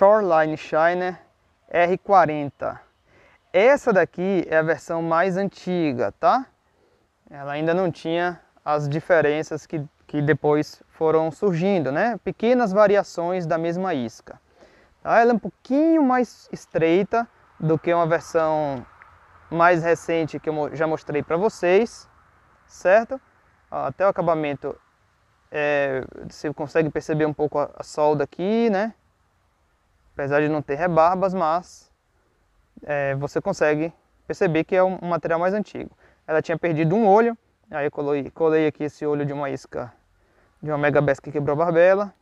Shoreline Shiner R40. Essa daqui é a versão mais antiga, tá? Ela ainda não tinha as diferenças que, que depois foram surgindo, né? Pequenas variações da mesma isca. Tá? Ela é um pouquinho mais estreita do que uma versão mais recente que eu já mostrei para vocês, certo? Até o acabamento, é, você consegue perceber um pouco a, a solda aqui, né? apesar de não ter rebarbas, mas é, você consegue perceber que é um, material mais antigo. Ela tinha perdido um olho, aí eu colei, colei aqui esse olho de uma isca, de uma megabes que quebrou a barbela.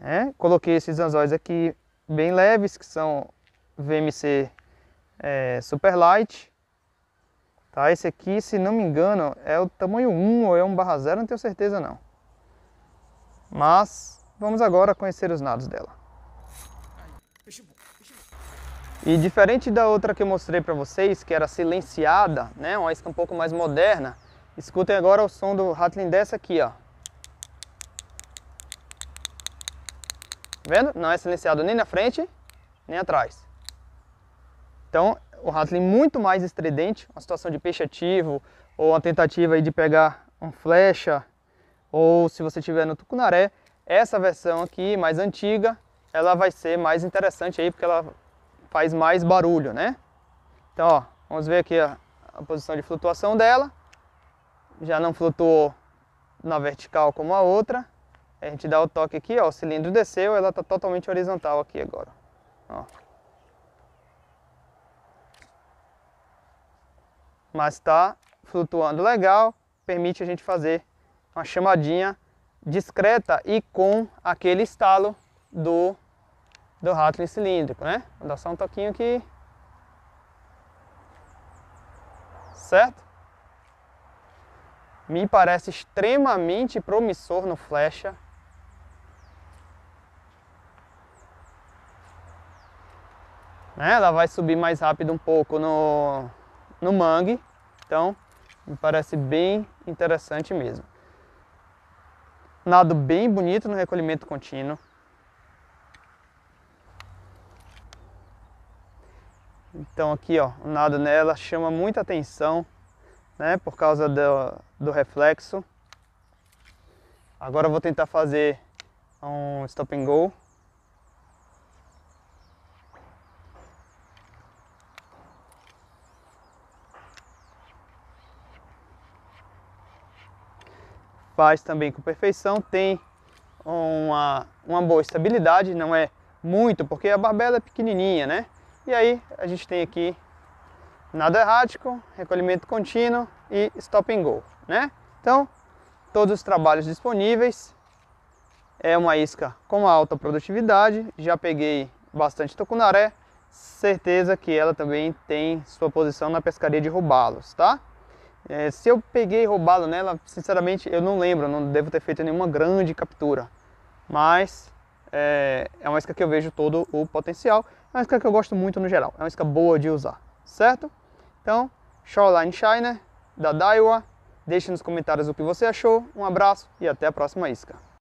É, coloquei esses anzóis aqui bem leves, que são VMC é, Super Light. Tá, esse aqui, se não me engano, é o tamanho 1 ou é 1 barra 0, não tenho certeza não. Mas vamos agora conhecer os nados dela. E diferente da outra que eu mostrei para vocês, que era silenciada, né, uma isca um pouco mais moderna, escutem agora o som do rattling dessa aqui, ó. Vendo? Não é silenciado nem na frente, nem atrás. Então, o rattling muito mais estridente, uma situação de peixe ativo, ou uma tentativa de pegar um flecha, ou se você tiver no tucunaré, essa versão aqui, mais antiga, ela vai ser mais interessante aí, porque ela faz mais barulho, né? Então, ó, vamos ver aqui a, a posição de flutuação dela. Já não flutuou na vertical como a outra. A gente dá o toque aqui, ó, o cilindro desceu, ela está totalmente horizontal aqui agora. Ó. Mas está flutuando legal, permite a gente fazer uma chamadinha discreta e com aquele estalo do do rato cilíndrico, né? Vou dar só um toquinho aqui. Certo? Me parece extremamente promissor no flecha. Né? Ela vai subir mais rápido um pouco no, no mangue. Então, me parece bem interessante mesmo. Nado bem bonito no recolhimento contínuo. Então aqui ó, o nado nela chama muita atenção, né, por causa do, do reflexo. Agora eu vou tentar fazer um stop and go. Faz também com perfeição, tem uma, uma boa estabilidade, não é muito, porque a barbela é pequenininha, né? E aí a gente tem aqui nada errático, recolhimento contínuo e stop and go, né? Então, todos os trabalhos disponíveis. É uma isca com alta produtividade, já peguei bastante tucunaré, certeza que ela também tem sua posição na pescaria de roubalos, tá? É, se eu peguei roubalo nela, sinceramente eu não lembro, não devo ter feito nenhuma grande captura, mas é, é uma isca que eu vejo todo o potencial. É uma isca que eu gosto muito no geral. É uma isca boa de usar, certo? Então, Shoreline Shiner, da Daiwa. Deixe nos comentários o que você achou. Um abraço e até a próxima isca.